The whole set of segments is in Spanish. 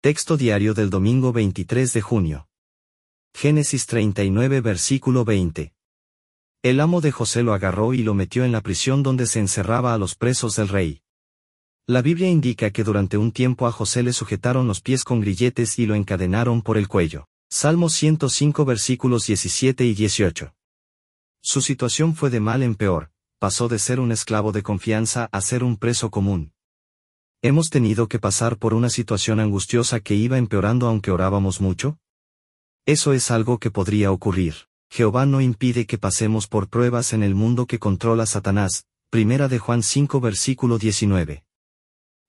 Texto diario del domingo 23 de junio. Génesis 39 versículo 20. El amo de José lo agarró y lo metió en la prisión donde se encerraba a los presos del rey. La Biblia indica que durante un tiempo a José le sujetaron los pies con grilletes y lo encadenaron por el cuello. Salmo 105 versículos 17 y 18. Su situación fue de mal en peor, pasó de ser un esclavo de confianza a ser un preso común. ¿Hemos tenido que pasar por una situación angustiosa que iba empeorando aunque orábamos mucho? Eso es algo que podría ocurrir. Jehová no impide que pasemos por pruebas en el mundo que controla Satanás, primera de Juan 5 versículo 19.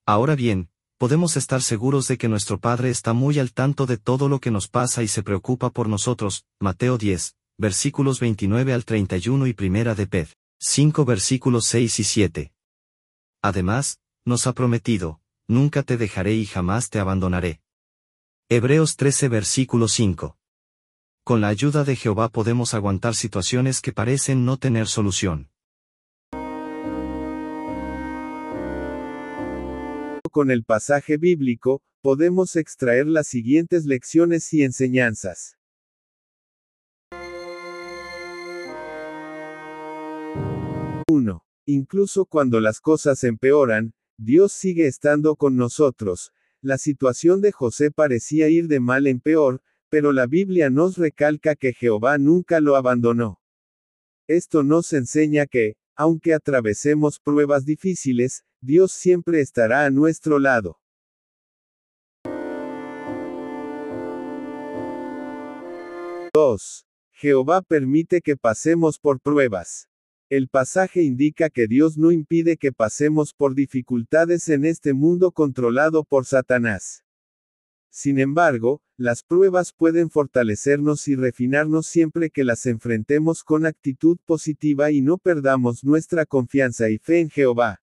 Ahora bien, podemos estar seguros de que nuestro Padre está muy al tanto de todo lo que nos pasa y se preocupa por nosotros, Mateo 10, versículos 29 al 31 y primera de Pez, 5 versículos 6 y 7. Además, nos ha prometido, nunca te dejaré y jamás te abandonaré. Hebreos 13 versículo 5. Con la ayuda de Jehová podemos aguantar situaciones que parecen no tener solución. Con el pasaje bíblico, podemos extraer las siguientes lecciones y enseñanzas. Incluso cuando las cosas empeoran, Dios sigue estando con nosotros. La situación de José parecía ir de mal en peor, pero la Biblia nos recalca que Jehová nunca lo abandonó. Esto nos enseña que, aunque atravesemos pruebas difíciles, Dios siempre estará a nuestro lado. 2. Jehová permite que pasemos por pruebas. El pasaje indica que Dios no impide que pasemos por dificultades en este mundo controlado por Satanás. Sin embargo, las pruebas pueden fortalecernos y refinarnos siempre que las enfrentemos con actitud positiva y no perdamos nuestra confianza y fe en Jehová.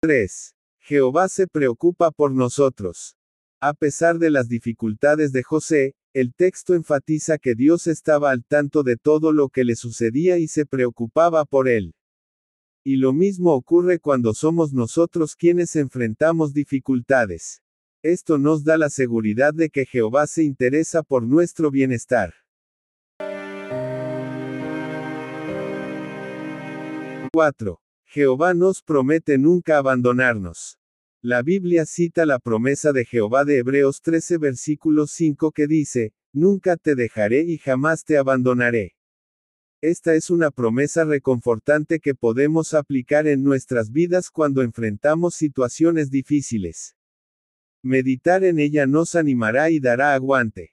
3. Jehová se preocupa por nosotros. A pesar de las dificultades de José, el texto enfatiza que Dios estaba al tanto de todo lo que le sucedía y se preocupaba por él. Y lo mismo ocurre cuando somos nosotros quienes enfrentamos dificultades. Esto nos da la seguridad de que Jehová se interesa por nuestro bienestar. 4. Jehová nos promete nunca abandonarnos. La Biblia cita la promesa de Jehová de Hebreos 13 versículo 5 que dice, Nunca te dejaré y jamás te abandonaré. Esta es una promesa reconfortante que podemos aplicar en nuestras vidas cuando enfrentamos situaciones difíciles. Meditar en ella nos animará y dará aguante.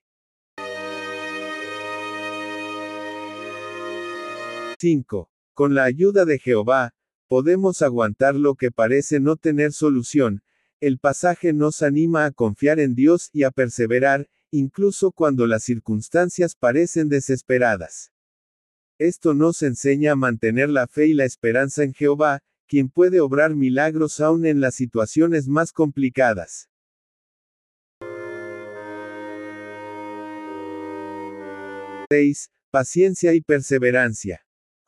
5. Con la ayuda de Jehová, Podemos aguantar lo que parece no tener solución. El pasaje nos anima a confiar en Dios y a perseverar, incluso cuando las circunstancias parecen desesperadas. Esto nos enseña a mantener la fe y la esperanza en Jehová, quien puede obrar milagros aún en las situaciones más complicadas. 6. Paciencia y perseverancia.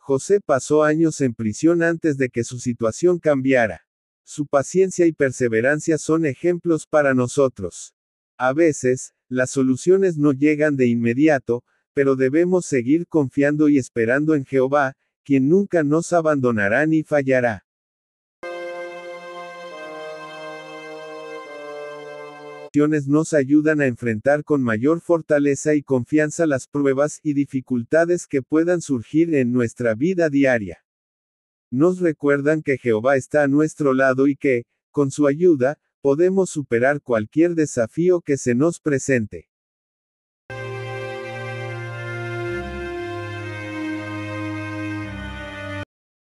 José pasó años en prisión antes de que su situación cambiara. Su paciencia y perseverancia son ejemplos para nosotros. A veces, las soluciones no llegan de inmediato, pero debemos seguir confiando y esperando en Jehová, quien nunca nos abandonará ni fallará. nos ayudan a enfrentar con mayor fortaleza y confianza las pruebas y dificultades que puedan surgir en nuestra vida diaria. Nos recuerdan que Jehová está a nuestro lado y que, con su ayuda, podemos superar cualquier desafío que se nos presente.